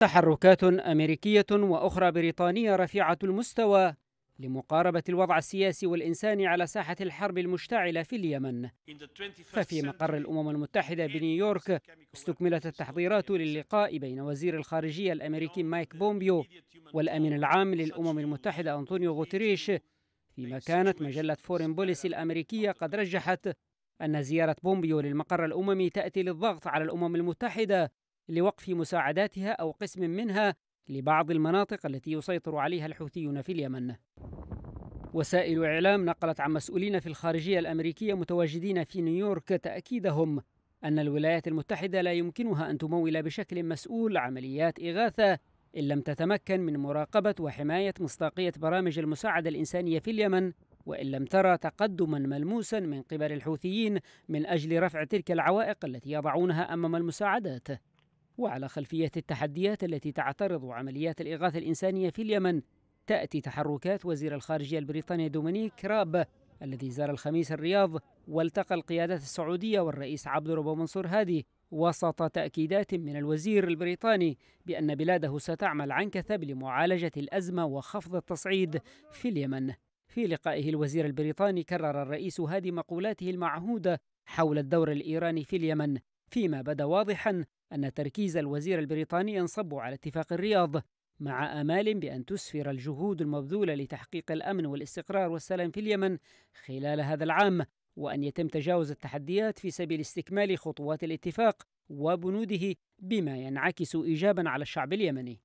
تحركات أمريكية وأخرى بريطانية رفيعة المستوى لمقاربة الوضع السياسي والإنساني على ساحة الحرب المشتعلة في اليمن ففي مقر الأمم المتحدة بنيويورك استكملت التحضيرات للقاء بين وزير الخارجية الأمريكي مايك بومبيو والأمين العام للأمم المتحدة أنطونيو غوتريش فيما كانت مجلة فورين بوليسي الأمريكية قد رجحت أن زيارة بومبيو للمقر الأممي تأتي للضغط على الأمم المتحدة لوقف مساعداتها أو قسم منها لبعض المناطق التي يسيطر عليها الحوثيون في اليمن وسائل إعلام نقلت عن مسؤولين في الخارجية الأمريكية متواجدين في نيويورك تأكيدهم أن الولايات المتحدة لا يمكنها أن تمول بشكل مسؤول عمليات إغاثة إن لم تتمكن من مراقبة وحماية مصداقية برامج المساعدة الإنسانية في اليمن وإن لم ترى تقدما ملموسا من قبل الحوثيين من أجل رفع تلك العوائق التي يضعونها أمام المساعدات وعلى خلفية التحديات التي تعترض عمليات الإغاثة الإنسانية في اليمن تأتي تحركات وزير الخارجية البريطاني دومينيك راب الذي زار الخميس الرياض والتقى القيادات السعودية والرئيس عبد الرب منصور هادي وسط تأكيدات من الوزير البريطاني بأن بلاده ستعمل عن كثب لمعالجة الأزمة وخفض التصعيد في اليمن في لقائه الوزير البريطاني كرر الرئيس هادي مقولاته المعهودة حول الدور الإيراني في اليمن فيما بدا واضحا أن تركيز الوزير البريطاني ينصب على اتفاق الرياض مع آمال بأن تسفر الجهود المبذولة لتحقيق الأمن والاستقرار والسلام في اليمن خلال هذا العام وأن يتم تجاوز التحديات في سبيل استكمال خطوات الاتفاق وبنوده بما ينعكس إيجابا على الشعب اليمني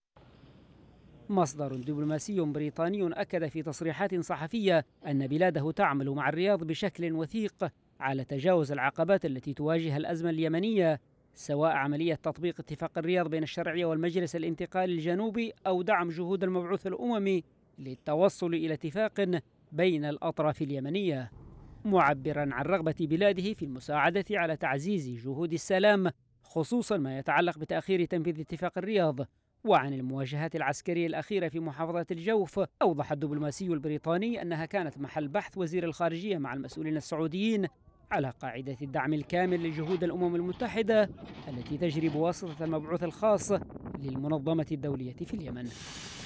مصدر دبلوماسي بريطاني أكد في تصريحات صحفية أن بلاده تعمل مع الرياض بشكل وثيق على تجاوز العقبات التي تواجه الأزمة اليمنية سواء عملية تطبيق اتفاق الرياض بين الشرعية والمجلس الانتقالي الجنوبي أو دعم جهود المبعوث الأممي للتوصل إلى اتفاق بين الأطراف اليمنية معبرا عن رغبة بلاده في المساعدة على تعزيز جهود السلام خصوصا ما يتعلق بتأخير تنفيذ اتفاق الرياض وعن المواجهات العسكرية الأخيرة في محافظة الجوف أوضح الدبلوماسي البريطاني أنها كانت محل بحث وزير الخارجية مع المسؤولين السعوديين على قاعدة الدعم الكامل لجهود الأمم المتحدة التي تجري بواسطة المبعوث الخاص للمنظمة الدولية في اليمن